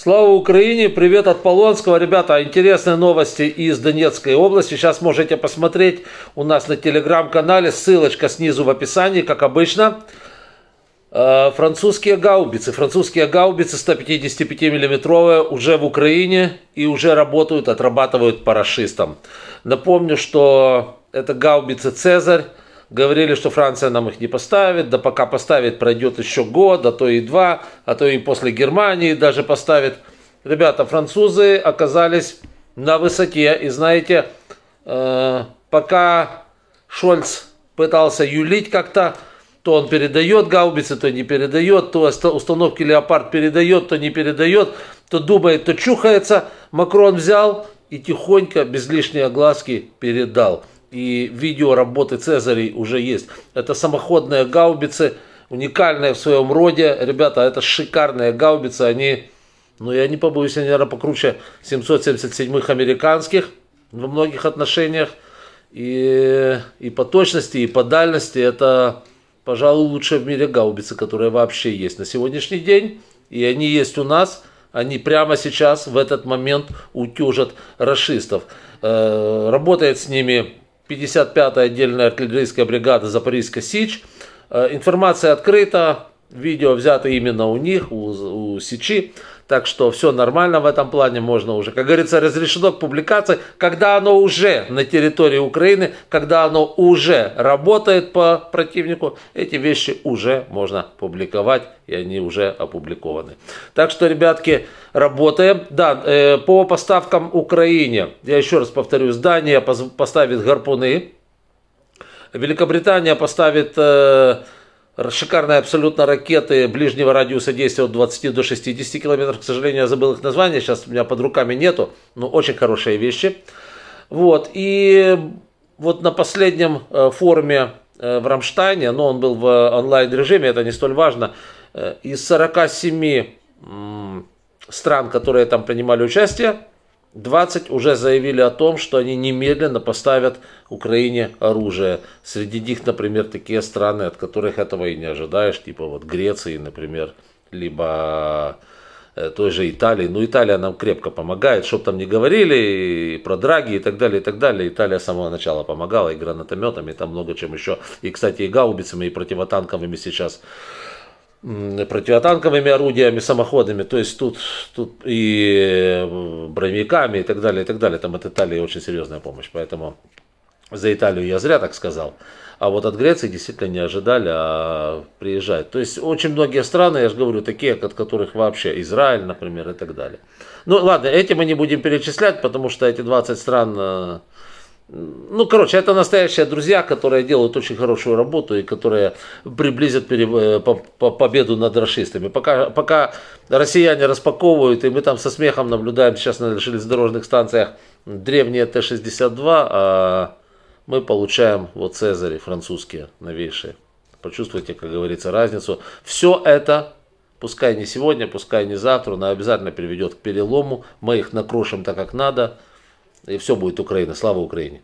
Слава Украине! Привет от Полонского. Ребята, интересные новости из Донецкой области. Сейчас можете посмотреть у нас на телеграм-канале. Ссылочка снизу в описании, как обычно. Э, французские гаубицы. Французские гаубицы 155 миллиметровые уже в Украине и уже работают, отрабатывают парашистам. Напомню, что это гаубицы «Цезарь», говорили, что Франция нам их не поставит, да пока поставит, пройдет еще год, а то и два, а то и после Германии даже поставит. Ребята, французы оказались на высоте, и знаете, э, пока Шольц пытался юлить как-то, то он передает гаубицы, то не передает, то установки «Леопард» передает, то не передает, то думает, то чухается. Макрон взял и тихонько, без лишней огласки, передал и видео работы Цезарей уже есть. Это самоходные гаубицы, уникальные в своем роде. Ребята, это шикарные гаубицы, они, ну я не побоюсь, они, наверное, покруче 777-х американских во многих отношениях. И, и по точности, и по дальности это, пожалуй, лучшие в мире гаубицы, которые вообще есть на сегодняшний день. И они есть у нас. Они прямо сейчас, в этот момент, утюжат расистов. Э, работает с ними 55-я отдельная артиллерийская бригада Запорийска Сич. Информация открыта, Видео взято именно у них, у, у Сичи. Так что все нормально в этом плане, можно уже, как говорится, разрешено к публикации, когда оно уже на территории Украины, когда оно уже работает по противнику, эти вещи уже можно публиковать, и они уже опубликованы. Так что, ребятки, работаем. Да, э, по поставкам Украине, я еще раз повторю, Дания поставит гарпуны, Великобритания поставит... Э, шикарные абсолютно ракеты ближнего радиуса действия от 20 до 60 километров. К сожалению, я забыл их название, сейчас у меня под руками нету, но очень хорошие вещи. Вот, и вот на последнем э, форуме э, в Рамштайне, но он был в онлайн-режиме, это не столь важно, э, из 47 стран, которые там принимали участие, 20 уже заявили о том, что они немедленно поставят Украине оружие. Среди них, например, такие страны, от которых этого и не ожидаешь, типа вот Греции, например, либо э, той же Италии. Ну, Италия нам крепко помогает, чтоб там не говорили, и про драги и так далее, и так далее. Италия с самого начала помогала и гранатометами, и там много чем еще. И, кстати, и гаубицами, и противотанковыми сейчас противотанковыми орудиями, самоходами, то есть тут, тут и э, броневиками и так далее, и так далее. Там от Италии очень серьезная помощь, поэтому за Италию я зря так сказал. А вот от Греции действительно не ожидали, а приезжают. То есть очень многие страны, я же говорю, такие, от которых вообще Израиль, например, и так далее. Ну ладно, эти мы не будем перечислять, потому что эти 20 стран э, ну, короче, это настоящие друзья, которые делают очень хорошую работу и которые приблизят э, победу над расистами. Пока, пока россияне распаковывают, и мы там со смехом наблюдаем сейчас на железнодорожных станциях древние Т-62, а мы получаем вот Цезари французские, новейшие. Почувствуйте, как говорится, разницу. Все это пускай не сегодня, пускай не завтра, но обязательно приведет к перелому. Мы их накрошим так, как надо. И все будет Украина. Слава Украине!